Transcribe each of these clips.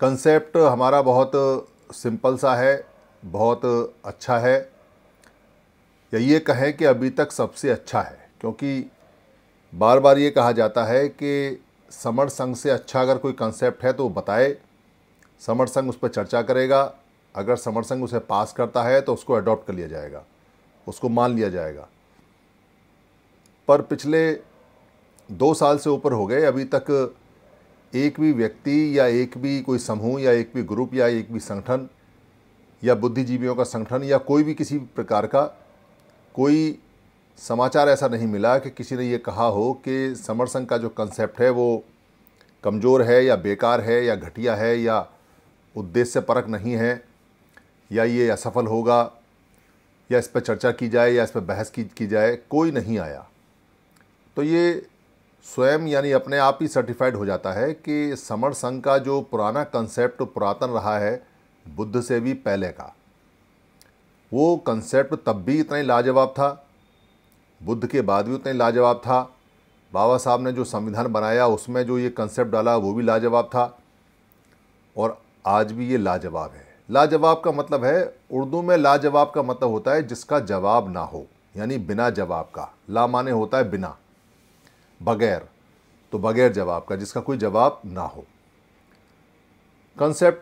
concept हमारा बहुत simple सा है बहुत अच्छा है या ये कहें कि अभी तक सबसे अच्छा है क्योंकि बार बार ये कहा जाता है कि समर संघ से अच्छा अगर कोई कंसेप्ट है तो बताए समर संघ उस पर चर्चा करेगा अगर समर संघ उसे पास करता है तो उसको अडॉप्ट कर लिया जाएगा उसको मान लिया जाएगा पर पिछले दो साल से ऊपर हो गए अभी तक एक भी व्यक्ति या एक भी कोई समूह या एक भी ग्रुप या एक भी संगठन या बुद्धिजीवियों का संगठन या कोई भी किसी प्रकार का कोई समाचार ऐसा नहीं मिला कि किसी ने ये कहा हो कि समर संघ का जो कंसेप्ट है वो कमज़ोर है या बेकार है या घटिया है या उद्देश्य परक नहीं है या ये असफल होगा या इस पर चर्चा की जाए या इस पर बहस की, की जाए कोई नहीं आया तो ये स्वयं यानी अपने आप ही सर्टिफाइड हो जाता है कि समर संघ का जो पुराना कंसेप्ट पुरातन रहा है बुद्ध से भी पहले का वो कंसेप्ट तब भी इतना ही लाजवाब था बुद्ध के बाद भी उतना ही लाजवाब था बाबा साहब ने जो संविधान बनाया उसमें जो ये कंसेप्ट डाला वो भी लाजवाब था और आज भी ये लाजवाब है लाजवाब का मतलब है उर्दू में लाजवाब का मतलब होता है जिसका जवाब ना हो यानी बिना जवाब का ला माने होता है बिना बगैर तो बगैर जवाब का जिसका कोई जवाब ना हो कंसेप्ट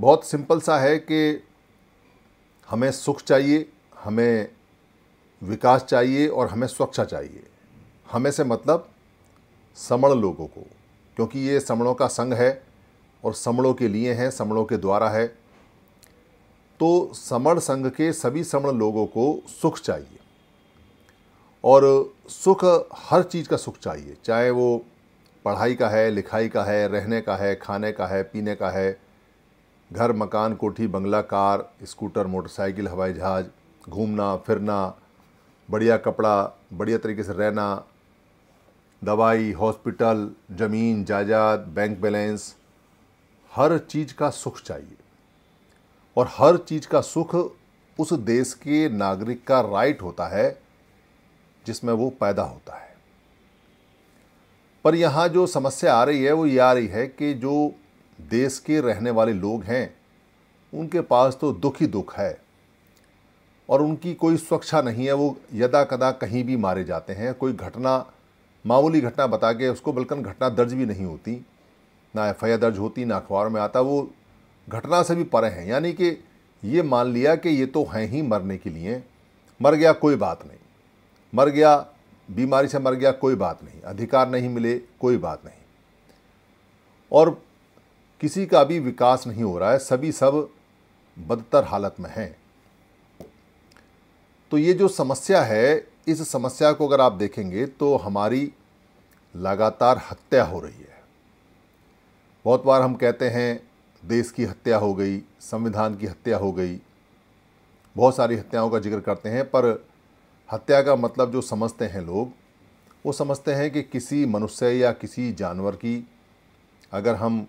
बहुत सिंपल सा है कि हमें सुख चाहिए हमें विकास चाहिए और हमें स्वच्छा चाहिए हमें से मतलब समण लोगों को क्योंकि ये समणों का संघ है और समणों के लिए है समणों के द्वारा है तो समण संघ के सभी समण लोगों को सुख चाहिए और सुख हर चीज़ का सुख चाहिए चाहे वो पढ़ाई का है लिखाई का है रहने का है खाने का है पीने का है घर मकान कोठी बंगला कार स्कूटर मोटरसाइकिल हवाई जहाज़ घूमना फिरना बढ़िया कपड़ा बढ़िया तरीके से रहना दवाई हॉस्पिटल ज़मीन जायदाद बैंक बैलेंस हर चीज़ का सुख चाहिए और हर चीज़ का सुख उस देश के नागरिक का राइट होता है जिसमें वो पैदा होता है पर यहाँ जो समस्या आ रही है वो ये आ रही है कि जो देश के रहने वाले लोग हैं उनके पास तो दुख ही दुख है और उनकी कोई सुरक्षा नहीं है वो यदा कदा कहीं भी मारे जाते हैं कोई घटना मामूली घटना बता के उसको बल्कि घटना दर्ज भी नहीं होती ना एफ दर्ज होती ना अखबार में आता वो घटना से भी परे हैं यानी कि ये मान लिया कि ये तो हैं ही मरने के लिए मर गया कोई बात नहीं मर गया बीमारी से मर गया कोई बात नहीं अधिकार नहीं मिले कोई बात नहीं और किसी का भी विकास नहीं हो रहा है सभी सब बदतर हालत में हैं तो ये जो समस्या है इस समस्या को अगर आप देखेंगे तो हमारी लगातार हत्या हो रही है बहुत बार हम कहते हैं देश की हत्या हो गई संविधान की हत्या हो गई बहुत सारी हत्याओं का जिक्र करते हैं पर हत्या का मतलब जो समझते हैं लोग वो समझते हैं कि किसी मनुष्य या किसी जानवर की अगर हम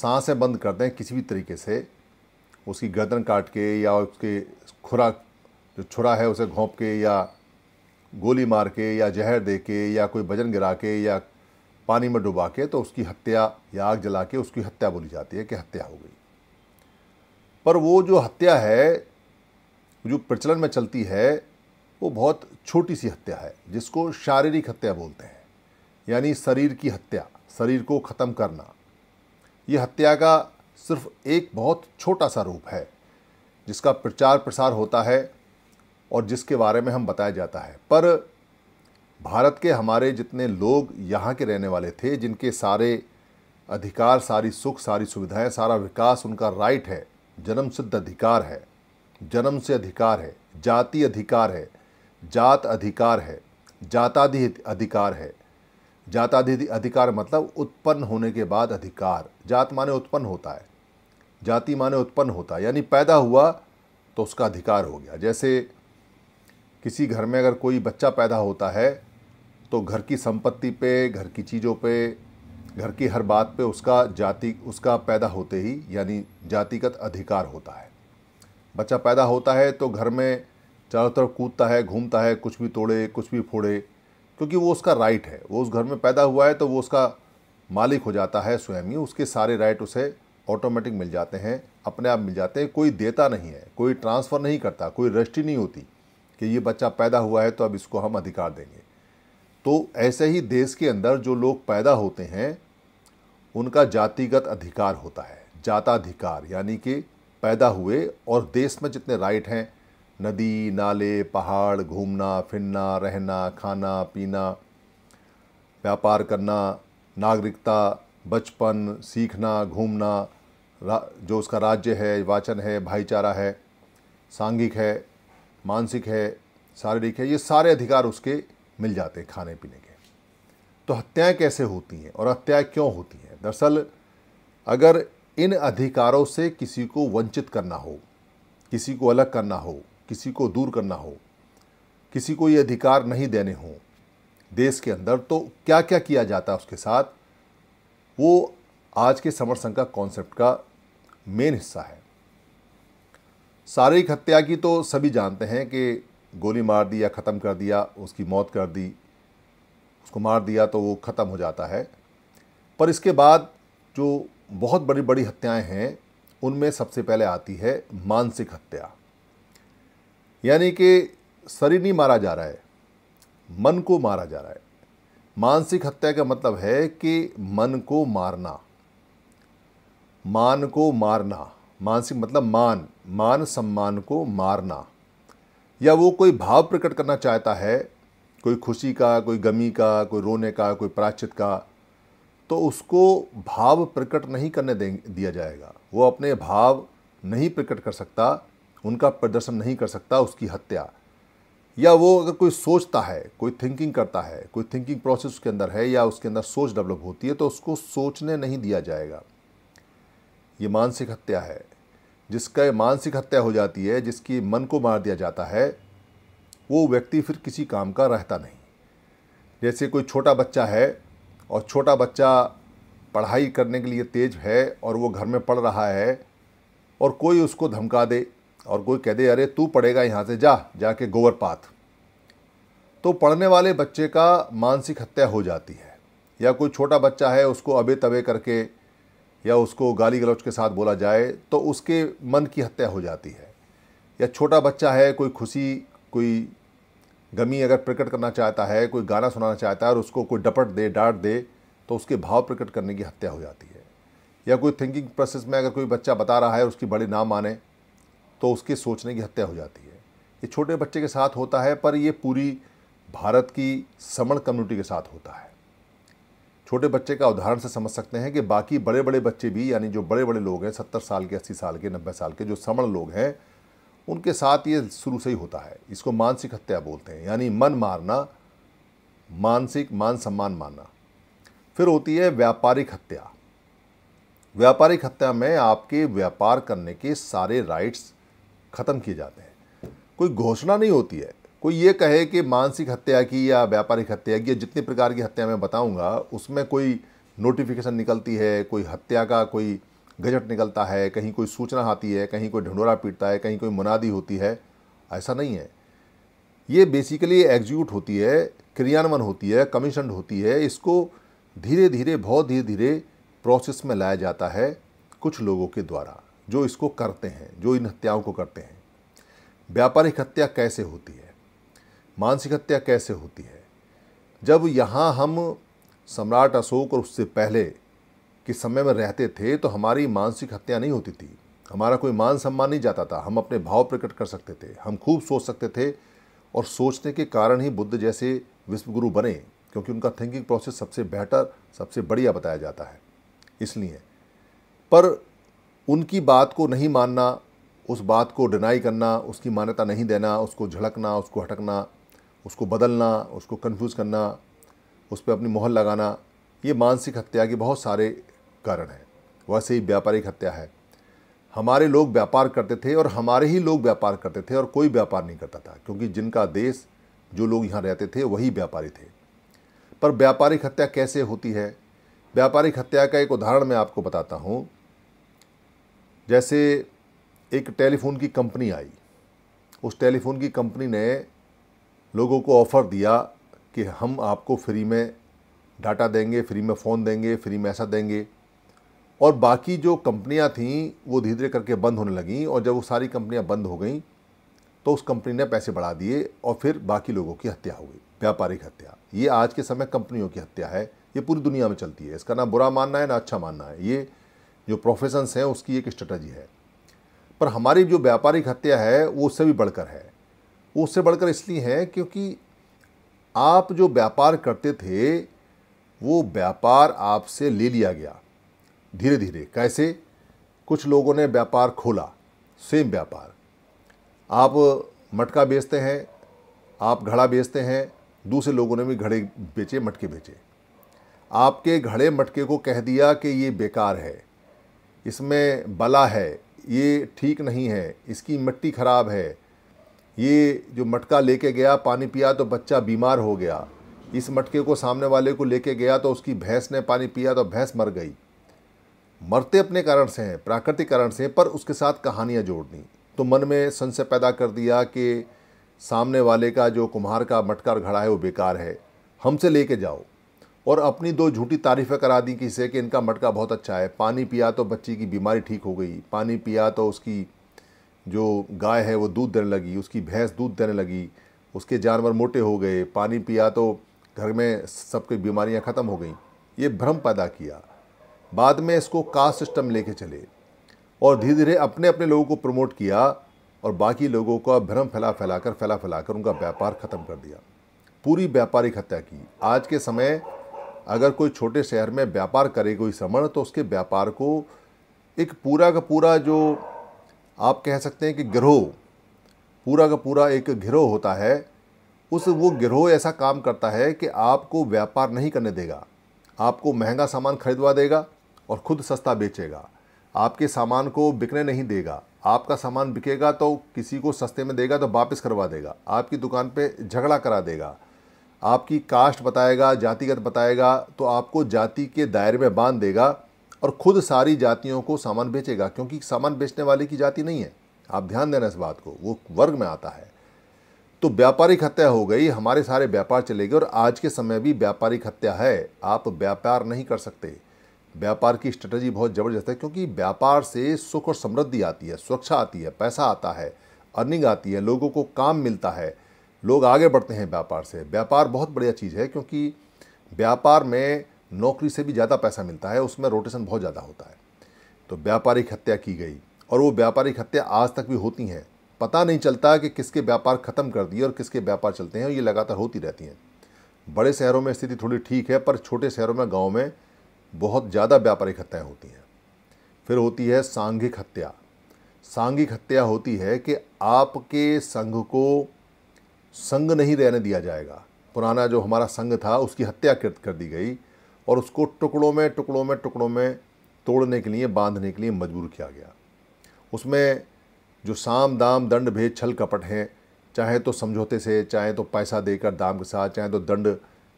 सांसें बंद कर दें किसी भी तरीके से उसकी गर्दन काट के या उसके खुरा जो छुरा है उसे घोंप के या गोली मार के या जहर दे के या कोई वजन गिरा के या पानी में डुबा के तो उसकी हत्या या आग जला के उसकी हत्या बोली जाती है कि हत्या हो गई पर वो जो हत्या है जो प्रचलन में चलती है वो बहुत छोटी सी हत्या है जिसको शारीरिक हत्या बोलते हैं यानी शरीर की हत्या शरीर को ख़त्म करना ये हत्या का सिर्फ एक बहुत छोटा सा रूप है जिसका प्रचार प्रसार होता है और जिसके बारे में हम बताया जाता है पर भारत के हमारे जितने लोग यहाँ के रहने वाले थे जिनके सारे अधिकार सारी सुख सारी सुविधाएं सारा विकास उनका राइट है जन्म सिद्ध अधिकार है जन्म से अधिकार है जाति अधिकार है जात अधिकार है जाताधि अधिकार है जाताधि अधिकार मतलब उत्पन्न होने के बाद अधिकार जात माने उत्पन्न होता है जाति माने उत्पन्न होता है यानी पैदा हुआ तो उसका अधिकार हो गया जैसे किसी घर में अगर कोई बच्चा पैदा होता है तो घर की संपत्ति पे घर की चीज़ों पे घर की हर बात पे उसका जाति उसका पैदा होते ही यानी जातिगत अधिकार होता है बच्चा पैदा होता है तो घर में चारों तरफ कूदता है घूमता है कुछ भी तोड़े कुछ भी फोड़े क्योंकि वो उसका राइट है वो उस घर में पैदा हुआ है तो वो उसका मालिक हो जाता है स्वयं ही उसके सारे राइट उसे ऑटोमेटिक मिल जाते हैं अपने आप मिल जाते हैं कोई देता नहीं है कोई ट्रांसफ़र नहीं करता कोई रजिस्ट्री नहीं होती कि ये बच्चा पैदा हुआ है तो अब इसको हम अधिकार देंगे तो ऐसे ही देश के अंदर जो लोग पैदा होते हैं उनका जातिगत अधिकार होता है जाताधिकार यानी कि पैदा हुए और देश में जितने राइट हैं नदी नाले पहाड़ घूमना फिरना रहना खाना पीना व्यापार करना नागरिकता बचपन सीखना घूमना जो उसका राज्य है वाचन है भाईचारा है सांघिक है मानसिक है शारीरिक है ये सारे अधिकार उसके मिल जाते हैं खाने पीने के तो हत्याएं कैसे होती हैं और हत्याएं क्यों होती हैं दरअसल अगर इन अधिकारों से किसी को वंचित करना हो किसी को अलग करना हो किसी को दूर करना हो किसी को ये अधिकार नहीं देने हों देश के अंदर तो क्या क्या किया जाता है उसके साथ वो आज के समर संघ का कॉन्सेप्ट का मेन हिस्सा है शारीरिक हत्या की तो सभी जानते हैं कि गोली मार दी या ख़त्म कर दिया उसकी मौत कर दी उसको मार दिया तो वो ख़त्म हो जाता है पर इसके बाद जो बहुत बड़ी बड़ी हत्याएं हैं उनमें सबसे पहले आती है मानसिक हत्या यानी कि शरीर नहीं मारा जा रहा है मन को मारा जा रहा है मानसिक हत्या का मतलब है कि मन को मारना मान को मारना मानसिक मतलब मान मान सम्मान को मारना या वो कोई भाव प्रकट करना चाहता है कोई खुशी का कोई गमी का कोई रोने का कोई प्राचित का तो उसको भाव प्रकट नहीं करने दिया जाएगा वो अपने भाव नहीं प्रकट कर सकता उनका प्रदर्शन नहीं कर सकता उसकी हत्या या वो अगर कोई सोचता है कोई थिंकिंग करता है कोई थिंकिंग प्रोसेस उसके अंदर है या उसके अंदर सोच डेवलप होती है तो उसको सोचने नहीं दिया जाएगा ये मानसिक हत्या है जिसका मानसिक हत्या हो जाती है जिसकी मन को मार दिया जाता है वो व्यक्ति फिर किसी काम का रहता नहीं जैसे कोई छोटा बच्चा है और छोटा बच्चा पढ़ाई करने के लिए तेज है और वो घर में पढ़ रहा है और कोई उसको धमका दे और कोई कह दे अरे तू पढ़ेगा यहाँ से जा जाके गोवर पाथ तो पढ़ने वाले बच्चे का मानसिक हत्या हो जाती है या कोई छोटा बच्चा है उसको अबे तबे करके या उसको गाली गलौज के साथ बोला जाए तो उसके मन की हत्या हो जाती है या छोटा बच्चा है कोई खुशी कोई गमी अगर प्रकट करना चाहता है कोई गाना सुनाना चाहता है और उसको कोई डपट दे डांट दे तो उसके भाव प्रकट करने की हत्या हो जाती है या कोई थिंकिंग प्रोसेस में अगर कोई बच्चा बता रहा है उसकी बड़ी नाम माने तो उसके सोचने की हत्या हो जाती है ये छोटे बच्चे के साथ होता है पर ये पूरी भारत की समण कम्युनिटी के साथ होता है छोटे बच्चे का उदाहरण से समझ सकते हैं कि बाकी बड़े बड़े बच्चे भी यानी जो बड़े बड़े लोग हैं सत्तर साल के अस्सी साल के नब्बे साल के जो समण लोग हैं उनके साथ ये शुरू से ही होता है इसको मानसिक हत्या बोलते हैं यानी मन मारना मानसिक मान सम्मान मानना फिर होती है व्यापारिक हत्या व्यापारिक हत्या में आपके व्यापार करने के सारे राइट्स ख़त्म किए जाते हैं कोई घोषणा नहीं होती है कोई ये कहे कि मानसिक हत्या की या व्यापारिक हत्या की या जितनी प्रकार की हत्या मैं बताऊंगा उसमें कोई नोटिफिकेशन निकलती है कोई हत्या का कोई गजट निकलता है कहीं कोई सूचना आती है कहीं कोई ढंडोरा पीटता है कहीं कोई मुनादी होती है ऐसा नहीं है ये बेसिकली एग्जीक्यूट होती है क्रियान्वयन होती है कमीशन होती है इसको धीरे धीरे बहुत धीरे धीरे प्रोसेस में लाया जाता है कुछ लोगों के द्वारा जो इसको करते हैं जो इन हत्याओं को करते हैं व्यापारिक हत्या कैसे होती है मानसिक हत्या कैसे होती है जब यहाँ हम सम्राट अशोक और उससे पहले के समय में रहते थे तो हमारी मानसिक हत्या नहीं होती थी हमारा कोई मान सम्मान नहीं जाता था हम अपने भाव प्रकट कर सकते थे हम खूब सोच सकते थे और सोचने के कारण ही बुद्ध जैसे विश्वगुरु बने क्योंकि उनका थिंकिंग प्रोसेस सबसे बेहतर सबसे बढ़िया बताया जाता है इसलिए पर उनकी बात को नहीं मानना उस बात को डिनाई करना उसकी मान्यता नहीं देना उसको झड़कना उसको हटकना उसको बदलना उसको कन्फ्यूज़ करना उस पर अपनी मोहर लगाना ये मानसिक हत्या के बहुत सारे कारण हैं वैसे ही व्यापारिक हत्या है हमारे लोग व्यापार करते थे और हमारे ही लोग व्यापार करते थे और कोई व्यापार नहीं करता था क्योंकि जिनका देश जो लोग यहाँ रहते थे वही व्यापारी थे पर व्यापारिक हत्या कैसे होती है व्यापारिक हत्या का एक उदाहरण मैं आपको बताता हूँ जैसे एक टेलीफोन की कंपनी आई उस टेलीफोन की कंपनी ने लोगों को ऑफ़र दिया कि हम आपको फ्री में डाटा देंगे फ्री में फ़ोन देंगे फ्री में ऐसा देंगे और बाकी जो कंपनियां थीं वो धीरे धीरे करके बंद होने लगीं और जब वो सारी कंपनियां बंद हो गईं तो उस कंपनी ने पैसे बढ़ा दिए और फिर बाकी लोगों की हत्या हो गई व्यापारिक हत्या ये आज के समय कंपनियों की हत्या है ये पूरी दुनिया में चलती है इसका ना बुरा मानना है ना अच्छा मानना है ये जो प्रोफेशंस हैं उसकी एक स्ट्रेटजी है पर हमारी जो व्यापारिक हत्या है वो उससे भी बढ़कर है वो उससे बढ़कर इसलिए है क्योंकि आप जो व्यापार करते थे वो व्यापार आपसे ले लिया गया धीरे धीरे कैसे कुछ लोगों ने व्यापार खोला सेम व्यापार आप मटका बेचते हैं आप घड़ा बेचते हैं दूसरे लोगों ने भी घड़े बेचे मटके बेचे आपके घड़े मटके को कह दिया कि ये बेकार है इसमें बला है ये ठीक नहीं है इसकी मिट्टी ख़राब है ये जो मटका लेके गया पानी पिया तो बच्चा बीमार हो गया इस मटके को सामने वाले को लेके गया तो उसकी भैंस ने पानी पिया तो भैंस मर गई मरते अपने कारण से हैं प्राकृतिक कारण से पर उसके साथ कहानियाँ जोड़नी तो मन में संशय पैदा कर दिया कि सामने वाले का जो कुम्हार का मटका घड़ा है वो बेकार है हमसे लेके जाओ और अपनी दो झूठी तारीफ़ें करा दी किसे कि इनका मटका बहुत अच्छा है पानी पिया तो बच्ची की बीमारी ठीक हो गई पानी पिया तो उसकी जो गाय है वो दूध देने लगी उसकी भैंस दूध देने लगी उसके जानवर मोटे हो गए पानी पिया तो घर में सबकी बीमारियाँ ख़त्म हो गई ये भ्रम पैदा किया बाद में इसको कास्ट सिस्टम लेके चले और धीरे धीरे अपने अपने लोगों को प्रमोट किया और बाकी लोगों का भ्रम फैला फैला कर फैला फैला कर उनका व्यापार ख़त्म कर दिया पूरी व्यापारिक हत्या की आज के समय अगर कोई छोटे शहर में व्यापार करे कोई समण तो उसके व्यापार को एक पूरा का पूरा जो आप कह सकते हैं कि गिरोह पूरा का पूरा एक गिरोह होता है उस वो गिरोह ऐसा काम करता है कि आपको व्यापार नहीं करने देगा आपको महंगा सामान खरीदवा देगा और ख़ुद सस्ता बेचेगा आपके सामान को बिकने नहीं देगा आपका सामान बिकेगा तो किसी को सस्ते में देगा तो वापस करवा देगा आपकी दुकान पे झगड़ा करा देगा आपकी कास्ट बताएगा जातिगत बताएगा तो आपको जाति के दायरे में बांध देगा और ख़ुद सारी जातियों को सामान बेचेगा क्योंकि सामान बेचने वाले की जाति नहीं है आप ध्यान देना इस बात को वो वर्ग में आता है तो व्यापारिक हत्या हो गई हमारे सारे व्यापार चले गए और आज के समय भी व्यापारिक हत्या है आप व्यापार नहीं कर सकते व्यापार की स्ट्रेटजी बहुत ज़बरदस्त है क्योंकि व्यापार से सुख और समृद्धि आती है सुरक्षा आती है पैसा आता है अर्निंग आती है लोगों को काम मिलता है लोग आगे बढ़ते हैं व्यापार से व्यापार बहुत बढ़िया चीज़ है क्योंकि व्यापार में नौकरी से भी ज़्यादा पैसा मिलता है उसमें रोटेशन बहुत ज़्यादा होता है तो व्यापारिक हत्या की गई और वो व्यापारिक हत्या आज तक भी होती हैं पता नहीं चलता कि किसके व्यापार ख़त्म कर दिए और किसके व्यापार चलते हैं ये लगातार होती रहती हैं बड़े शहरों में स्थिति थोड़ी ठीक है पर छोटे शहरों में गाँव में बहुत ज़्यादा व्यापारिक हत्याएँ होती हैं फिर होती है सांघिक हत्या सांघिक हत्या होती है कि आपके संघ को संग नहीं रहने दिया जाएगा पुराना जो हमारा संग था उसकी हत्या कर दी गई और उसको टुकड़ों में टुकड़ों में टुकड़ों में तोड़ने के लिए बांधने के लिए मजबूर किया गया उसमें जो साम दाम दंड भेद छल कपट हैं चाहे तो समझौते से चाहे तो पैसा देकर दाम के साथ चाहे तो दंड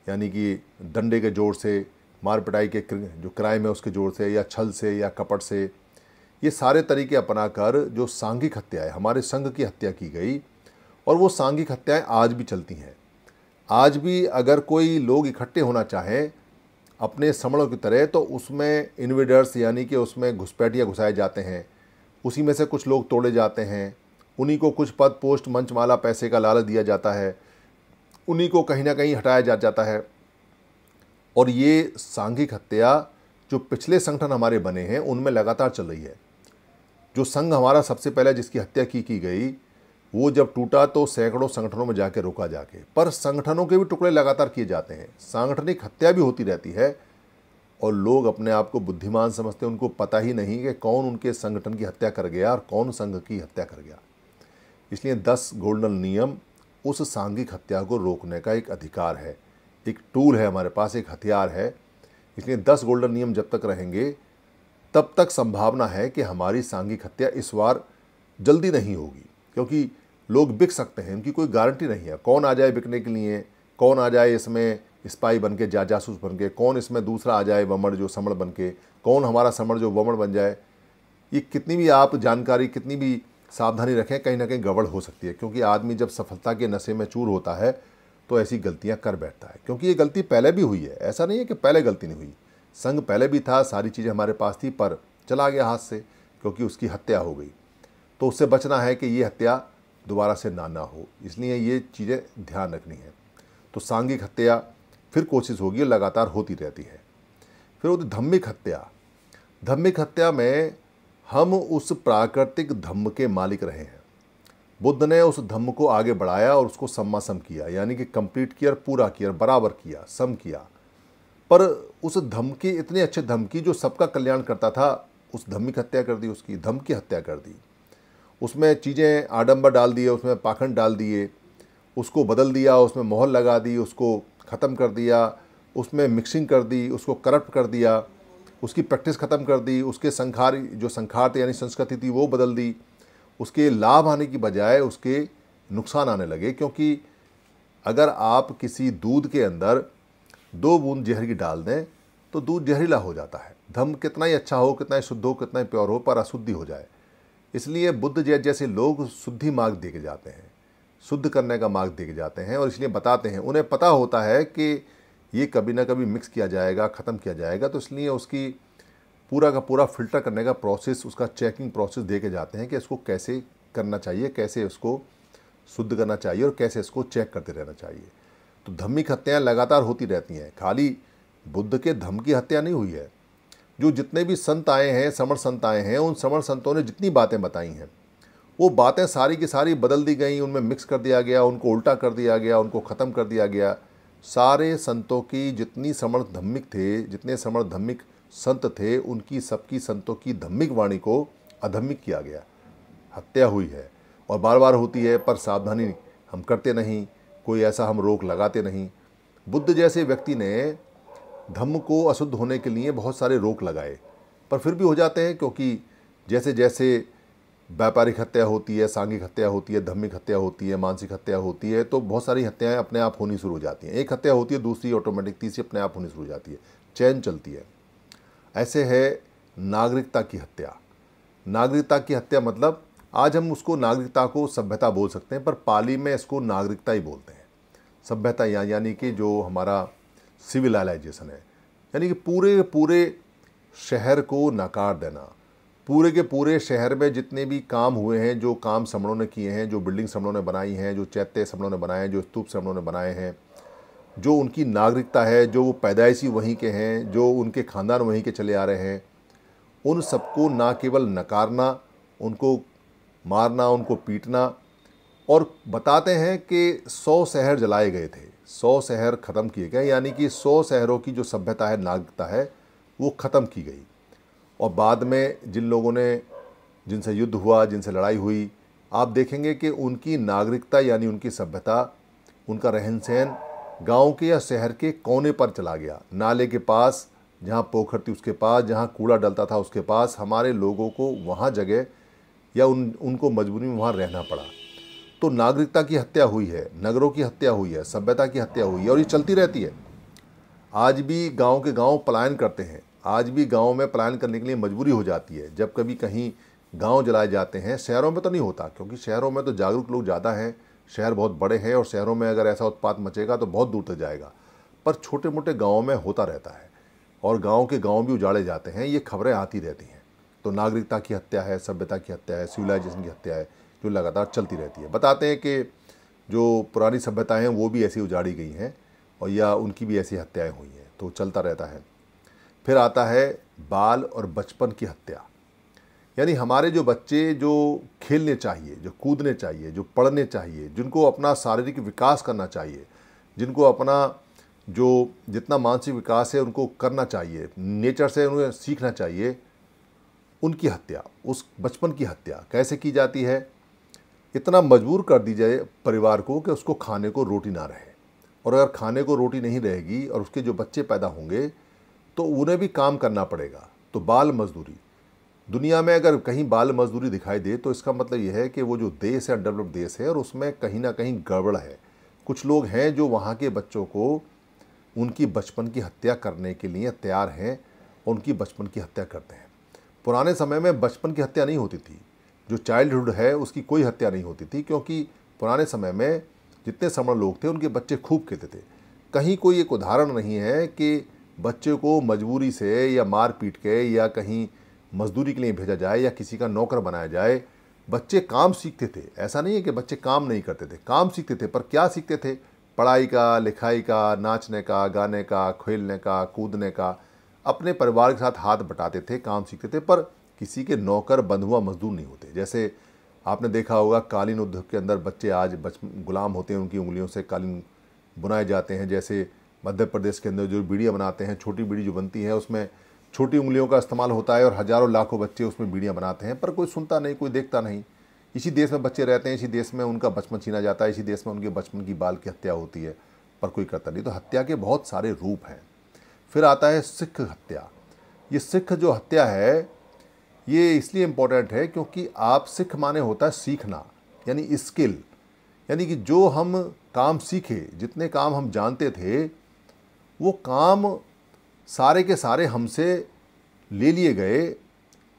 यानी कि दंडे के जोर से मार पिटाई के जो क्राइम है उसके जोर से या छल से या कपट से ये सारे तरीके अपनाकर जो सांघिक हत्या है हमारे संघ की हत्या की गई और वो सांघिक हत्याएं आज भी चलती हैं आज भी अगर कोई लोग इकट्ठे होना चाहे अपने समणों की तरह तो उसमें इन्वेडर्स यानी कि उसमें घुसपैठिया घुसाए जाते हैं उसी में से कुछ लोग तोड़े जाते हैं उन्हीं को कुछ पद पोस्ट मंचमाला पैसे का लालच दिया जाता है उन्हीं को कहीं ना कहीं हटाया जा जाता है और ये सांघिक हत्या जो पिछले संगठन हमारे बने हैं उनमें लगातार चल रही है जो संघ हमारा सबसे पहले जिसकी हत्या की की गई वो जब टूटा तो सैकड़ों संगठनों में जाके रोका जाके पर संगठनों के भी टुकड़े लगातार किए जाते हैं सांगठनिक हत्या भी होती रहती है और लोग अपने आप को बुद्धिमान समझते हैं उनको पता ही नहीं कि कौन उनके संगठन की हत्या कर गया और कौन संघ की हत्या कर गया इसलिए दस गोल्डन नियम उस सांघिक हत्या को रोकने का एक अधिकार है एक टूल है हमारे पास एक हथियार है इसलिए दस गोल्डन नियम जब तक रहेंगे तब तक संभावना है कि हमारी सांघिक हत्या इस बार जल्दी नहीं होगी क्योंकि लोग बिक सकते हैं उनकी कोई गारंटी नहीं है कौन आ जाए बिकने के लिए कौन आ जाए इसमें स्पाई बन के जा जासूस बन के कौन इसमें दूसरा आ जाए वमण जो समण बन के कौन हमारा समण जो वमण बन जाए ये कितनी भी आप जानकारी कितनी भी सावधानी रखें कहीं ना कहीं गड़बड़ हो सकती है क्योंकि आदमी जब सफलता के नशे में चूर होता है तो ऐसी गलतियां कर बैठता है क्योंकि ये गलती पहले भी हुई है ऐसा नहीं है कि पहले गलती नहीं हुई संघ पहले भी था सारी चीज़ें हमारे पास थी पर चला गया हाथ से क्योंकि उसकी हत्या हो गई तो उससे बचना है कि ये हत्या दोबारा से ना ना हो इसलिए ये चीज़ें ध्यान रखनी है तो सांघिक हत्या फिर कोशिश होगी लगातार होती रहती है फिर होती धम्मिक हत्या धम्मिक हत्या में हम उस प्राकृतिक धम्म के मालिक रहे हैं बुद्ध ने उस धम्म को आगे बढ़ाया और उसको सम्मासम किया यानी कि कंप्लीट किया और पूरा किया बराबर किया सम किया पर उस धम्म की इतने अच्छे धम्म की जो सबका कल्याण करता था उस धम्म की हत्या कर दी उसकी धम्म की हत्या कर दी उसमें चीज़ें आडम्बर डाल दिए उसमें पाखंड डाल दिए उसको बदल दिया उसमें मोहर लगा दी उसको ख़त्म कर दिया उसमें मिक्सिंग कर दी उसको करप्ट कर दिया उसकी प्रैक्टिस ख़त्म कर दी उसके संखार जो संखार थे यानी संस्कृति थी वो बदल दी उसके लाभ आने की बजाय उसके नुकसान आने लगे क्योंकि अगर आप किसी दूध के अंदर दो बूंद जहर की डाल दें तो दूध जहरीला हो जाता है धम कितना ही अच्छा हो कितना ही शुद्ध हो कितना ही प्योर हो पर अशुद्धि हो जाए इसलिए बुद्ध जैत जैसे लोग शुद्धि मार्ग देख जाते हैं शुद्ध करने का मार्ग देख जाते हैं और इसलिए बताते हैं उन्हें पता होता है कि ये कभी ना कभी मिक्स किया जाएगा ख़त्म किया जाएगा तो इसलिए उसकी पूरा का पूरा फिल्टर करने का प्रोसेस उसका चेकिंग प्रोसेस दे के जाते हैं कि इसको कैसे करना चाहिए कैसे उसको शुद्ध करना चाहिए और कैसे इसको चेक करते रहना चाहिए तो धम्मिक हत्याएँ लगातार होती रहती हैं खाली बुद्ध के धम की हत्या नहीं हुई है जो जितने भी संत आए हैं समर संत आए हैं उन समर संतों ने जितनी बातें बताई हैं वो बातें सारी की सारी बदल दी गई उनमें मिक्स कर दिया गया उनको उल्टा कर दिया गया उनको ख़त्म कर दिया गया सारे संतों की जितनी समर्थ धम्मिक थे जितने समर्थ धम्मिक संत थे उनकी सबकी संतों की धम्मिक वाणी को अधम्मिक किया गया हत्या हुई है और बार बार होती है पर सावधानी हम करते नहीं कोई ऐसा हम रोक लगाते नहीं बुद्ध जैसे व्यक्ति ने धम्म को अशुद्ध होने के लिए बहुत सारे रोक लगाए पर फिर भी हो जाते हैं क्योंकि जैसे जैसे व्यापारिक हत्या होती है सांघिक हत्या होती है धम्मिक हत्या होती है मानसिक हत्या होती है तो बहुत सारी हत्याएं अपने आप होनी शुरू हो जाती हैं एक हत्या होती है दूसरी ऑटोमेटिक तीसरी अपने आप होनी शुरू हो जाती है चैन चलती है ऐसे है नागरिकता की हत्या नागरिकता की हत्या मतलब आज हम उसको नागरिकता को सभ्यता बोल सकते हैं पर पाली में इसको नागरिकता ही बोलते हैं सभ्यता यानी कि जो हमारा सिविलाइजेशन है यानी कि पूरे पूरे शहर को नकार देना पूरे के पूरे शहर में जितने भी काम हुए हैं जो काम समणों ने किए हैं जो बिल्डिंग समणों ने बनाई हैं जो चैत्य समणों ने बनाए हैं जो स्तूप समणों ने बनाए हैं जो उनकी नागरिकता है जो वो पैदाइशी वहीं के हैं जो उनके खानदान वहीं के चले आ रहे हैं उन सबको ना केवल नकारना उनको मारना उनको पीटना और बताते हैं कि सौ शहर जलाए गए थे सौ शहर ख़त्म किए गए यानी कि सौ शहरों की जो सभ्यता है नागरिकता है वो ख़त्म की गई और बाद में जिन लोगों ने जिनसे युद्ध हुआ जिनसे लड़ाई हुई आप देखेंगे कि उनकी नागरिकता यानी उनकी सभ्यता उनका रहन सहन गाँव के या शहर के कोने पर चला गया नाले के पास जहाँ पोखर थी उसके पास जहाँ कूड़ा डलता था उसके पास हमारे लोगों को वहाँ जगह या उन उनको मजबूरी में वहाँ रहना पड़ा तो नागरिकता की हत्या हुई है नगरों की हत्या हुई है सभ्यता की हत्या हुई है और ये चलती रहती है आज भी गांव के गांव पलायन करते हैं आज भी गांव में पलायन करने के लिए मजबूरी हो जाती है जब कभी कहीं गांव जलाए जाते हैं शहरों में तो नहीं होता क्योंकि शहरों में तो जागरूक लोग ज़्यादा हैं शहर बहुत बड़े हैं और शहरों में अगर ऐसा उत्पात मचेगा तो बहुत दूर तक जाएगा पर छोटे मोटे गाँव में होता रहता है और गाँव के गाँव भी उजाड़े जाते हैं ये खबरें आती रहती हैं तो नागरिकता की हत्या है सभ्यता की हत्या है सिविलाइजेशन की हत्या है जो लगातार चलती रहती है बताते हैं कि जो पुरानी सभ्यताएँ हैं वो भी ऐसी उजाड़ी गई हैं और या उनकी भी ऐसी हत्याएँ हुई हैं तो चलता रहता है फिर आता है बाल और बचपन की हत्या यानी हमारे जो बच्चे जो खेलने चाहिए जो कूदने चाहिए जो पढ़ने चाहिए जिनको अपना शारीरिक विकास करना चाहिए जिनको अपना जो जितना मानसिक विकास है उनको करना चाहिए नेचर से उन्हें सीखना चाहिए उनकी हत्या उस बचपन की हत्या कैसे की जाती है इतना मजबूर कर दी जाए परिवार को कि उसको खाने को रोटी ना रहे और अगर खाने को रोटी नहीं रहेगी और उसके जो बच्चे पैदा होंगे तो उन्हें भी काम करना पड़ेगा तो बाल मजदूरी दुनिया में अगर कहीं बाल मजदूरी दिखाई दे तो इसका मतलब यह है कि वो जो देश है डेवलप देश है और उसमें कहीं ना कहीं गड़बड़ है कुछ लोग हैं जो वहाँ के बच्चों को उनकी बचपन की हत्या करने के लिए तैयार हैं उनकी बचपन की हत्या करते हैं पुराने समय में बचपन की हत्या नहीं होती थी जो चाइल्डहुड है उसकी कोई हत्या नहीं होती थी क्योंकि पुराने समय में जितने समण लोग थे उनके बच्चे खूब कहते थे कहीं कोई एक उदाहरण नहीं है कि बच्चे को मजबूरी से या मार पीट के या कहीं मजदूरी के लिए भेजा जाए या किसी का नौकर बनाया जाए बच्चे काम सीखते थे ऐसा नहीं है कि बच्चे काम नहीं करते थे काम सीखते थे पर क्या सीखते थे पढ़ाई का लिखाई का नाचने का गाने का खेलने का कूदने का अपने परिवार के साथ हाथ बटाते थे काम सीखते थे पर किसी के नौकर बंधुआ मजदूर नहीं होते जैसे आपने देखा होगा कालीन उद्योग के अंदर बच्चे आज बच गुलाम होते हैं उनकी उंगलियों से कालीन बुनाए जाते हैं जैसे मध्य प्रदेश के अंदर जो बीड़ियाँ बनाते हैं छोटी बीड़ी जो बनती है उसमें छोटी उंगलियों का इस्तेमाल होता है और हज़ारों लाखों बच्चे उसमें बीड़ियाँ बनाते हैं पर कोई सुनता नहीं कोई देखता नहीं इसी देश में बच्चे रहते हैं इसी देश में उनका बचपन छीना जाता है इसी देश में उनके बचपन की बाल की हत्या होती है पर कोई करता नहीं तो हत्या के बहुत सारे रूप हैं फिर आता है सिख हत्या ये सिख जो हत्या है ये इसलिए इम्पोर्टेंट है क्योंकि आप सिख माने होता है सीखना यानी स्किल यानी कि जो हम काम सीखे जितने काम हम जानते थे वो काम सारे के सारे हमसे ले लिए गए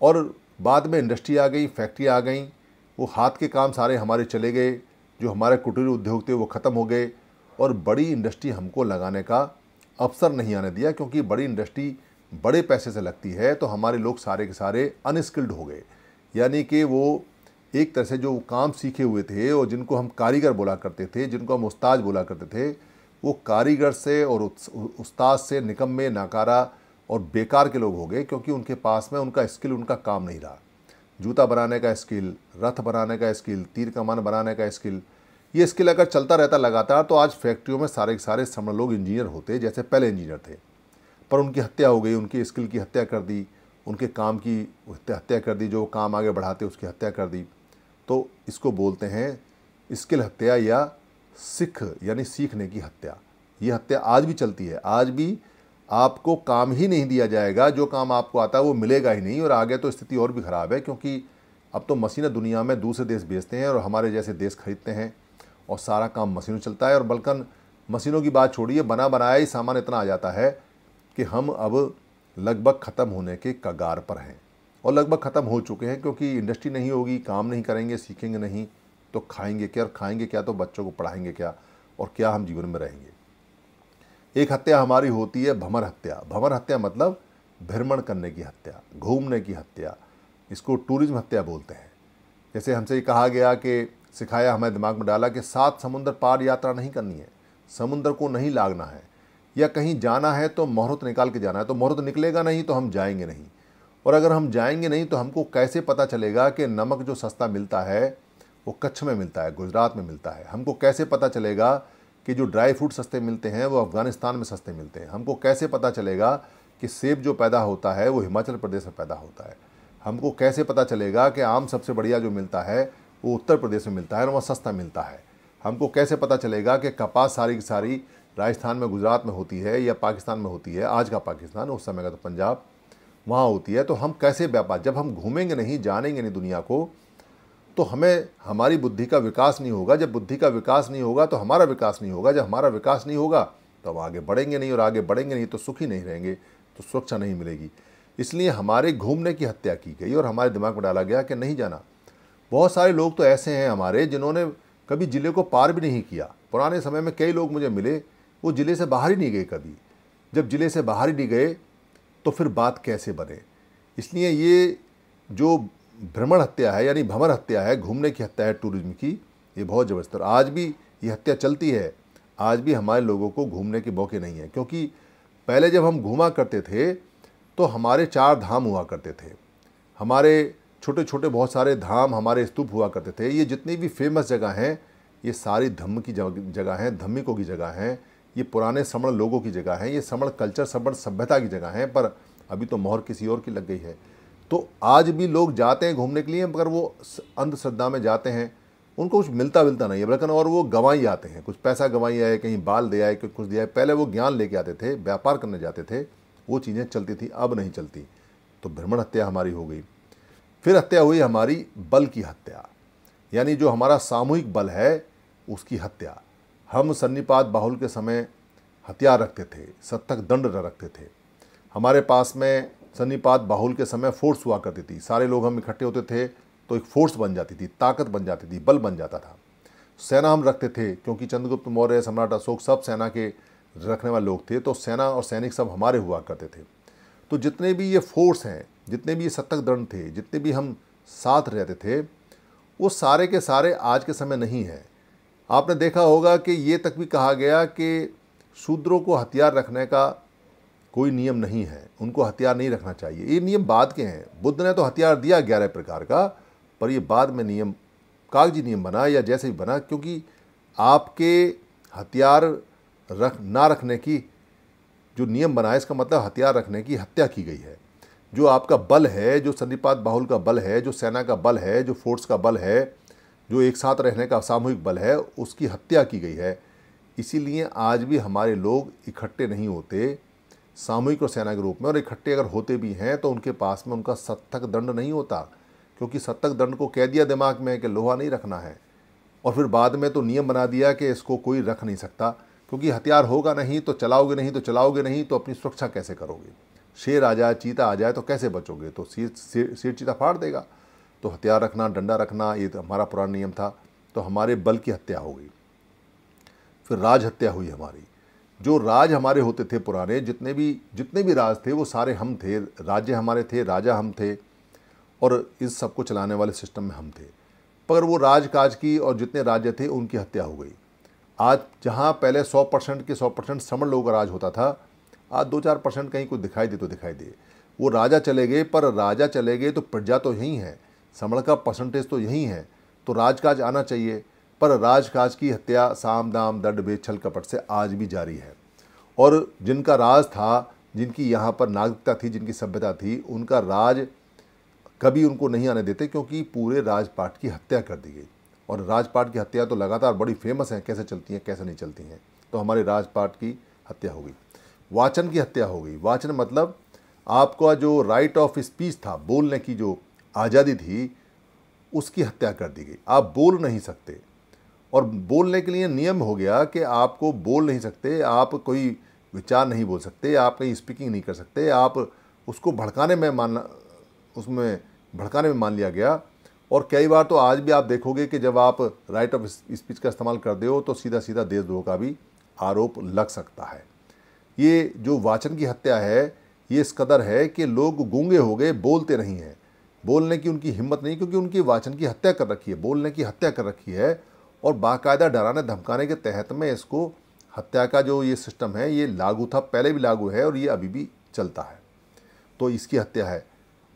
और बाद में इंडस्ट्री आ गई फैक्ट्री आ गई वो हाथ के काम सारे हमारे चले गए जो हमारे कुटीर उद्योग थे वो ख़त्म हो गए और बड़ी इंडस्ट्री हमको लगाने का अवसर नहीं आने दिया क्योंकि बड़ी इंडस्ट्री बड़े पैसे से लगती है तो हमारे लोग सारे के सारे अनस्किल्ड हो गए यानी कि वो एक तरह से जो काम सीखे हुए थे और जिनको हम कारीगर बोला करते थे जिनको हम उस्ताद बोला करते थे वो कारीगर से और उस्ताद से निकम्मे नाकारा और बेकार के लोग हो गए क्योंकि उनके पास में उनका स्किल उनका काम नहीं रहा जूता बनाने का स्किल रथ बनाने का स्किल तीर कमान बनाने का स्किल ये स्किल अगर चलता रहता लगातार तो आज फैक्ट्रियों में सारे के सारे समर लोग इंजीनियर होते जैसे पहले इंजीनियर थे पर उनकी हत्या हो गई उनकी स्किल की हत्या कर दी उनके काम की हत्या कर दी जो काम आगे बढ़ाते उसकी हत्या कर दी तो इसको बोलते हैं स्किल हत्या या सिख यानी सीखने की हत्या ये हत्या आज भी चलती है आज भी आपको काम ही नहीं दिया जाएगा जो काम आपको आता है वो मिलेगा ही नहीं और आगे तो स्थिति और भी ख़राब है क्योंकि अब तो मशीनें दुनिया में दूसरे देश बेचते हैं और हमारे जैसे देश खरीदते हैं और सारा काम मशीनों चलता है और बल्कि मशीनों की बात छोड़िए बना बनाया ही सामान इतना आ जाता है कि हम अब लगभग ख़त्म होने के कगार पर हैं और लगभग ख़त्म हो चुके हैं क्योंकि इंडस्ट्री नहीं होगी काम नहीं करेंगे सीखेंगे नहीं तो खाएंगे क्या और खाएंगे क्या तो बच्चों को पढ़ाएंगे क्या और क्या हम जीवन में रहेंगे एक हत्या हमारी होती है भमर हत्या भमर हत्या मतलब भ्रमण करने की हत्या घूमने की हत्या इसको टूरिज्म हत्या बोलते हैं जैसे हमसे ये कहा गया कि सिखाया हमें दिमाग में डाला कि सात समुंदर पार यात्रा नहीं करनी है समुंदर को नहीं लागना है या कहीं जाना है तो मुहूर्त निकाल के जाना है तो मुहूर्त निकलेगा नहीं तो हम जाएंगे नहीं और अगर हम जाएंगे नहीं तो हमको कैसे पता चलेगा कि नमक जो सस्ता मिलता है वो कच्छ में मिलता है गुजरात में मिलता है हमको कैसे पता चलेगा कि जो ड्राई फ्रूट सस्ते मिलते हैं वो अफ़गानिस्तान में सस्ते मिलते हैं हमको कैसे पता चलेगा कि सेब जो पैदा होता है वो हिमाचल प्रदेश में पैदा होता है हमको कैसे पता चलेगा कि आम सबसे बढ़िया जो मिलता है वो उत्तर प्रदेश में मिलता है और वह सस्ता मिलता है हमको कैसे पता चलेगा कि कपास सारी की सारी राजस्थान में गुजरात में होती है या पाकिस्तान में होती है आज का पाकिस्तान उस समय का तो पंजाब वहाँ होती है तो हम कैसे व्यापार जब हम घूमेंगे नहीं जानेंगे नहीं दुनिया को तो हमें हमारी बुद्धि का विकास नहीं होगा जब बुद्धि का विकास नहीं होगा तो हमारा विकास नहीं होगा जब हमारा विकास नहीं होगा तो हम आगे बढ़ेंगे नहीं और आगे बढ़ेंगे नहीं तो सुखी नहीं रहेंगे तो सुरक्षा नहीं मिलेगी इसलिए हमारे घूमने की हत्या की गई और हमारे दिमाग में डाला गया कि नहीं जाना बहुत सारे लोग तो ऐसे हैं हमारे जिन्होंने कभी ज़िले को पार भी नहीं किया पुराने समय में कई लोग मुझे मिले वो ज़िले से बाहर ही नहीं गए कभी जब ज़िले से बाहर ही नहीं गए तो फिर बात कैसे बने इसलिए ये जो भ्रमण हत्या है यानी भ्रमण हत्या है घूमने की हत्या है टूरिज्म की ये बहुत ज़बरदस्त और आज भी ये हत्या चलती है आज भी हमारे लोगों को घूमने के मौके नहीं हैं क्योंकि पहले जब हम घूमा करते थे तो हमारे चार धाम हुआ करते थे हमारे छोटे छोटे बहुत सारे धाम हमारे स्तूप हुआ करते थे ये जितनी भी फेमस जगह हैं ये सारी धम्म की जगह हैं धम्मिकों की जगह हैं ये पुराने समण लोगों की जगह है ये समण कल्चर समण सभ्यता की जगह है पर अभी तो मोहर किसी और की लग गई है तो आज भी लोग जाते हैं घूमने के लिए मगर वो अंधश्रद्धा में जाते हैं उनको कुछ मिलता मिलता नहीं है बल्कि और वो गंवाई आते हैं कुछ पैसा गंवाई आए कहीं बाल दे आए कुछ दिया है पहले वो ज्ञान लेके आते थे व्यापार करने जाते थे वो चीज़ें चलती थी अब नहीं चलती तो भ्रमण हत्या हमारी हो गई फिर हत्या हुई हमारी बल की हत्या यानी जो हमारा सामूहिक बल है उसकी हत्या हम सन्निपात बाहुल के समय हथियार रखते थे सत्तक दंड रखते थे हमारे पास में सन्निपात बाहुल के समय फोर्स हुआ करती थी सारे लोग हम इकट्ठे होते थे तो एक फोर्स बन जाती थी ताकत बन जाती थी बल बन जाता था सेना हम रखते थे क्योंकि चंद्रगुप्त मौर्य सम्राट अशोक सब सेना के रखने वाले लोग थे तो सेना और सैनिक सब हमारे हुआ करते थे तो जितने भी ये फोर्स हैं जितने भी ये सत्तक दंड थे जितने भी हम साथ रहते थे वो सारे के सारे आज के समय नहीं हैं आपने देखा होगा कि ये तक भी कहा गया कि शूद्रों को हथियार रखने का कोई नियम नहीं है उनको हथियार नहीं रखना चाहिए ये नियम बाद के हैं बुद्ध ने तो हथियार दिया ग्यारह प्रकार का पर ये बाद में नियम कागजी नियम बना या जैसे भी बना क्योंकि आपके हथियार रख ना रखने की जो नियम बना है इसका मतलब हथियार रखने की हत्या की गई है जो आपका बल है जो संधिपात बाहुल का बल है जो सेना का बल है जो फोर्स का बल है जो एक साथ रहने का सामूहिक बल है उसकी हत्या की गई है इसीलिए आज भी हमारे लोग इकट्ठे नहीं होते सामूहिक और सेना के रूप में और इकट्ठे अगर होते भी हैं तो उनके पास में उनका सत्तक दंड नहीं होता क्योंकि सत्तक दंड को कह दिया दिमाग में कि लोहा नहीं रखना है और फिर बाद में तो नियम बना दिया कि इसको कोई रख नहीं सकता क्योंकि हथियार होगा नहीं तो चलाओगे नहीं तो चलाओगे नहीं तो अपनी सुरक्षा कैसे करोगे शेर आ जाए चीता आ जाए तो कैसे बचोगे तो सिर सिर चीता फाड़ देगा तो हथियार रखना डंडा रखना ये तो हमारा पुराना नियम था तो हमारे बल की हत्या हो गई फिर राज हत्या हुई हमारी जो राज हमारे होते थे पुराने जितने भी जितने भी राज थे वो सारे हम थे राज्य हमारे थे राजा हम थे और इस सब को चलाने वाले सिस्टम में हम थे पर वो राजकाज की और जितने राज्य थे उनकी हत्या हो गई आज जहाँ पहले 100 परसेंट के 100 परसेंट समण लोगों का राज होता था आज दो चार परसेंट कहीं कुछ दिखाई दे तो दिखाई दे वो राजा चले गए पर राजा चले गए तो प्रजा तो यहीं है समण का परसेंटेज तो यही है तो राजकाज आना चाहिए पर राजकाज की हत्या साम दाम दंड भेद छल कपट से आज भी जारी है और जिनका राज था जिनकी यहाँ पर नागरिकता थी जिनकी सभ्यता थी उनका राज कभी उनको नहीं आने देते क्योंकि पूरे राजपाट की हत्या कर दी गई और राजपाट की हत्या तो लगातार बड़ी फेमस हैं कैसे चलती हैं कैसे नहीं चलती हैं तो हमारे राजपाट की हत्या हो गई वाचन की हत्या हो गई वाचन मतलब आपका जो राइट ऑफ स्पीच था बोलने की जो आज़ादी थी उसकी हत्या कर दी गई आप बोल नहीं सकते और बोलने के लिए नियम हो गया कि आपको बोल नहीं सकते आप कोई विचार नहीं बोल सकते आप कहीं स्पीकिंग नहीं कर सकते आप उसको भड़काने में मान उसमें भड़काने में मान लिया गया और कई बार तो आज भी आप देखोगे कि जब आप राइट ऑफ स्पीच का इस्तेमाल कर दे हो तो सीधा सीधा देशद्रोह का भी आरोप लग सकता है ये जो वाचन की हत्या है ये इस कदर है कि लोग गूंगे हो गए बोलते नहीं हैं बोलने की उनकी हिम्मत नहीं क्योंकि उनकी वाचन की हत्या कर रखी है बोलने की हत्या कर रखी है और बाकायदा डराने धमकाने के तहत में इसको हत्या का जो ये सिस्टम है ये लागू था पहले भी लागू है और ये अभी भी चलता है तो इसकी हत्या है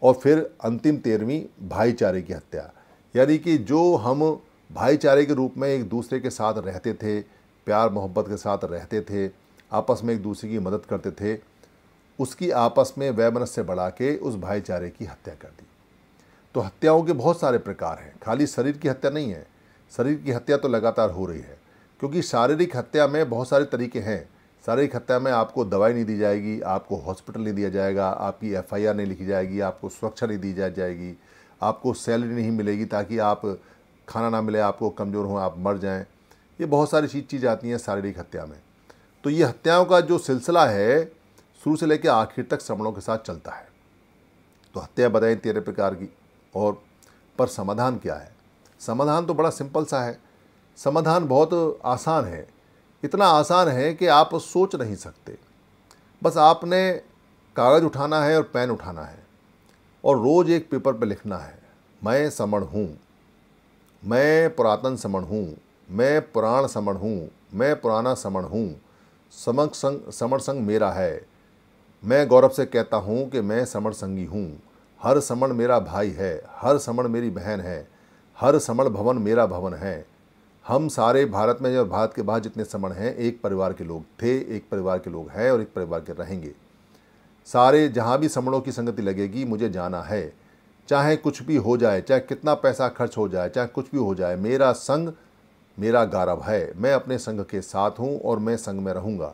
और फिर अंतिम तेरहवीं भाईचारे की हत्या यानी कि जो हम भाईचारे के रूप में एक दूसरे के साथ रहते थे प्यार मोहब्बत के साथ रहते थे आपस में एक दूसरे की मदद करते थे उसकी आपस में वैमनस्य बढ़ा के उस भाईचारे की हत्या कर दी तो हत्याओं के बहुत सारे प्रकार हैं खाली शरीर की हत्या नहीं है शरीर की हत्या तो लगातार हो रही है क्योंकि शारीरिक हत्या में बहुत सारे तरीके हैं शारीरिक हत्या में आपको दवाई नहीं दी जाएगी आपको हॉस्पिटल नहीं दिया जाएगा आपकी एफ नहीं लिखी जाएगी आपको सुरक्षा नहीं दी जा जाएगी आपको सैलरी नहीं मिलेगी ताकि आप खाना ना मिले आपको कमज़ोर हों आप मर जाएं ये बहुत सारी चीज़ चीज़ आती हैं शारीरिक हत्या में तो ये हत्याओं का जो सिलसिला है शुरू से लेकर आखिर तक श्रमणों के साथ चलता है तो हत्या बताएं तेरह प्रकार की और पर समाधान क्या है समाधान तो बड़ा सिंपल सा है समाधान बहुत आसान है इतना आसान है कि आप सोच नहीं सकते बस आपने कागज़ उठाना है और पेन उठाना है और रोज़ एक पेपर पर पे लिखना है मैं समण हूँ मैं पुरातन समण हूँ मैं पुराण समण हूँ मैं पुराना समण हूँ समक संग समर संग मेरा है मैं गौरव से कहता हूँ कि मैं समण संगी हूँ हर समण मेरा भाई है हर समण मेरी बहन है हर समण भवन मेरा भवन है हम सारे भारत में या भारत के बाहर जितने समण हैं एक परिवार के लोग थे एक परिवार के लोग हैं और एक परिवार के रहेंगे सारे जहाँ भी समणों की संगति लगेगी मुझे जाना है चाहे कुछ भी हो जाए चाहे कितना पैसा खर्च हो जाए चाहे कुछ भी हो जाए मेरा संग मेरा गौरव है मैं अपने संघ के साथ हूँ और मैं संघ में रहूँगा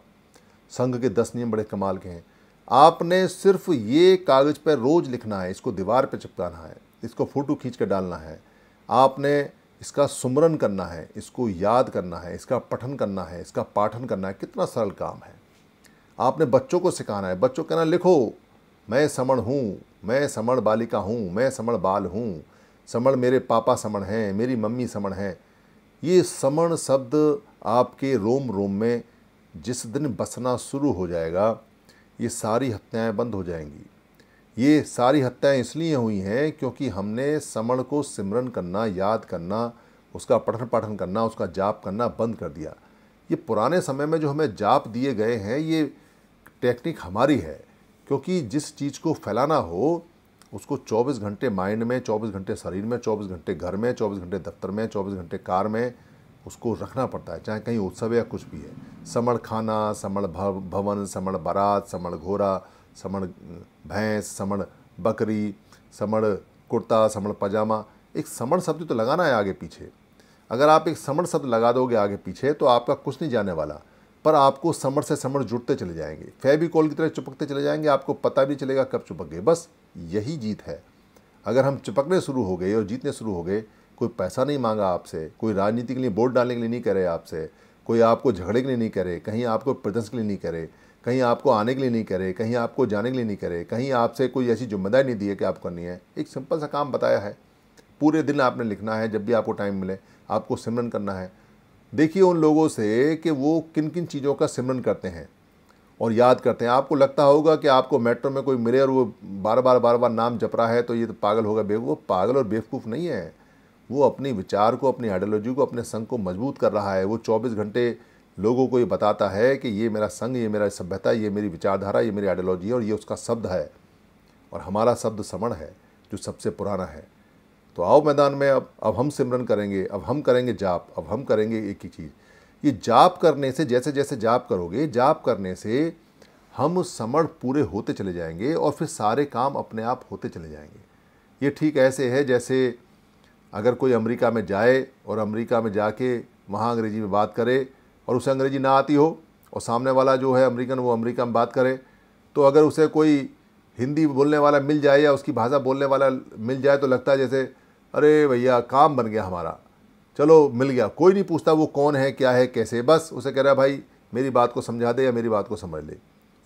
संघ के दस नियम बड़े कमाल के हैं आपने सिर्फ ये कागज़ पर रोज़ लिखना है इसको दीवार पर चिपकाना है इसको फ़ोटो खींच कर डालना है आपने इसका सुमरन करना है इसको याद करना है इसका पठन करना है इसका पाठन करना है कितना सरल काम है आपने बच्चों को सिखाना है बच्चों कहना लिखो मैं समण हूँ मैं समण बालिका हूँ मैं समण बाल हूँ समण मेरे पापा समण हैं मेरी मम्मी समण हैं ये समण शब्द आपके रोम रोम में जिस दिन बसना शुरू हो जाएगा ये सारी हत्याएं बंद हो जाएंगी ये सारी हत्याएं इसलिए हुई हैं क्योंकि हमने समण को सिमरन करना याद करना उसका पठन पाठन करना उसका जाप करना बंद कर दिया ये पुराने समय में जो हमें जाप दिए गए हैं ये टेक्निक हमारी है क्योंकि जिस चीज़ को फैलाना हो उसको 24 घंटे माइंड में 24 घंटे शरीर में 24 घंटे घर में 24 घंटे दफ्तर में 24 घंटे कार में उसको रखना पड़ता है चाहे कहीं उत्सव या कुछ भी है समण खाना समण भव, भवन समण बारात समण घोड़ा समण भैंस समण बकरी समण कुर्ता समण पजामा एक समण शब्द तो लगाना है आगे पीछे अगर आप एक समण शब्द लगा दोगे आगे पीछे तो आपका कुछ नहीं जाने वाला पर आपको समर से समर जुड़ते चले जाएंगे फेबिकॉल की तरह चुपकते चले जाएंगे आपको पता भी चलेगा कब चुपक गए बस यही जीत है अगर हम चिपकने शुरू हो गए और जीतने शुरू हो गए कोई पैसा नहीं मांगा आपसे कोई राजनीति के लिए वोट डालने के लिए नहीं करे आपसे कोई आपको झगड़े के लिए नहीं करे कहीं आपको प्रदर्शन के लिए नहीं करे कहीं आपको आने के लिए नहीं करे कहीं आपको जाने के लिए नहीं करे कहीं आपसे कोई ऐसी जिम्मेदारी नहीं दी है कि आपको करनी है एक सिंपल सा काम बताया है पूरे दिन आपने लिखना है जब भी आपको टाइम मिले आपको सिमरन करना है देखिए उन लोगों से कि वो किन किन चीज़ों का सिमरन करते हैं और याद करते हैं आपको लगता होगा कि आपको मेट्रो में कोई मिले और वो बार बार बार बार नाम जप रहा है तो ये तो पागल होगा बेवकूफ़ पागल और बेवकूफ़ नहीं है वो अपने विचार को अपनी आइडियोलॉजी को अपने संघ को मजबूत कर रहा है वो चौबीस घंटे लोगों को ये बताता है कि ये मेरा संघ ये मेरा सभ्यता ये मेरी विचारधारा ये मेरी आइडियोलॉजी है और ये उसका शब्द है और हमारा शब्द समण है जो सबसे पुराना है तो आओ मैदान में अब अब हम सिमरन करेंगे अब हम करेंगे जाप अब हम करेंगे एक ही चीज़ ये जाप करने से जैसे जैसे जाप करोगे जाप करने से हम समण पूरे होते चले जाएंगे और फिर सारे काम अपने आप होते चले जाएंगे ये ठीक ऐसे है जैसे अगर कोई अमेरिका में जाए और अमेरिका में जाके वहाँ अंग्रेज़ी में बात करे और उसे अंग्रेज़ी ना आती हो और सामने वाला जो है अमेरिकन वो अमेरिका में बात करे तो अगर उसे कोई हिंदी बोलने वाला मिल जाए या उसकी भाषा बोलने वाला मिल जाए तो लगता है जैसे अरे भैया काम बन गया हमारा चलो मिल गया कोई नहीं पूछता वो कौन है क्या है कैसे बस उसे कह रहा भाई मेरी बात को समझा दे या मेरी बात को समझ ले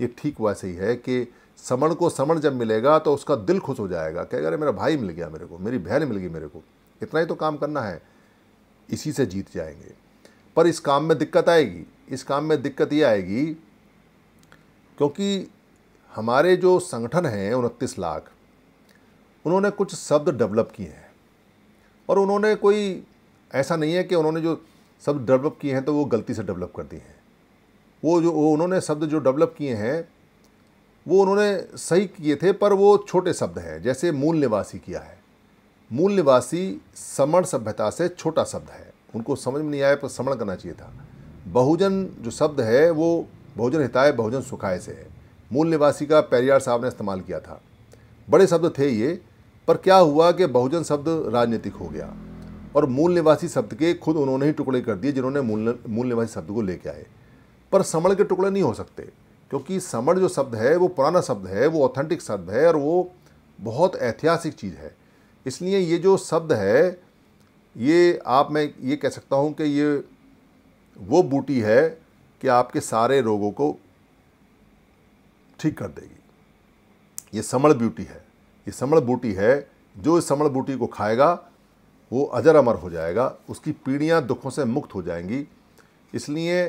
ये ठीक वैसे ही है कि समण को समण जब मिलेगा तो उसका दिल खुश हो जाएगा कह अरे मेरा भाई मिल गया मेरे को मेरी बहन मिल गई मेरे को इतना ही तो काम करना है इसी से जीत जाएंगे पर इस काम में दिक्कत आएगी इस काम में दिक्कत ये आएगी क्योंकि हमारे जो संगठन हैं उनतीस लाख उन्होंने कुछ शब्द डेवलप किए हैं और उन्होंने कोई ऐसा नहीं है कि उन्होंने जो शब्द डेवलप किए हैं तो वो गलती से डेवलप कर दिए हैं वो जो वो उन्होंने शब्द जो डेवलप किए हैं वो उन्होंने सही किए थे पर वो छोटे शब्द हैं जैसे मूल निवासी किया है मूल निवासी समण सभ्यता से छोटा शब्द है उनको समझ में नहीं आया पर समण करना चाहिए था बहुजन जो शब्द है वो बहुजन हिताय बहुजन सुखाय से है मूल निवासी का पेरियार साहब ने इस्तेमाल किया था बड़े शब्द थे ये पर क्या हुआ कि बहुजन शब्द राजनीतिक हो गया और मूल निवासी शब्द के खुद उन्होंने ही टुकड़े कर दिए जिन्होंने मूल मूल निवासी शब्द को लेके आए पर समण के टुकड़े नहीं हो सकते क्योंकि समण जो शब्द है वो पुराना शब्द है वो ऑथेंटिक शब्द है और वो बहुत ऐतिहासिक चीज़ है इसलिए ये जो शब्द है ये आप मैं ये कह सकता हूँ कि ये वो बूटी है कि आपके सारे रोगों को ठीक कर देगी ये समण ब्यूटी है ये समण बूटी है जो इस समण बूटी को खाएगा वो अजर अमर हो जाएगा उसकी पीढ़ियाँ दुखों से मुक्त हो जाएंगी इसलिए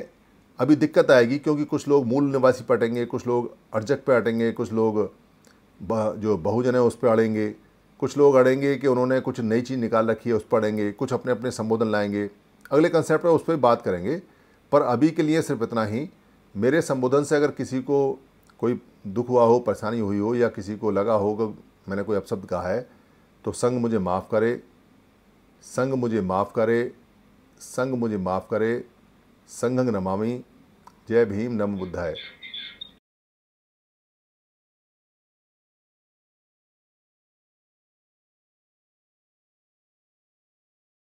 अभी दिक्कत आएगी क्योंकि कुछ लोग मूल निवासी पर अटेंगे कुछ लोग अर्जक पे अटेंगे कुछ लोग जो बहुजन है उस पर अड़ेंगे कुछ लोग अड़ेंगे कि उन्होंने कुछ नई चीज़ निकाल रखी है उस पर अड़ेंगे कुछ अपने अपने संबोधन लाएंगे अगले कंसेप्ट पर उस पर बात करेंगे पर अभी के लिए सिर्फ इतना ही मेरे संबोधन से अगर किसी को कोई दुख हुआ हो परेशानी हुई हो या किसी को लगा हो कि मैंने कोई अपशब्द कहा है तो संग मुझे माफ़ करे संग मुझे माफ़ करे संग मुझे माफ़ करे संघंग नमामि जय भीम नम बुद्धाय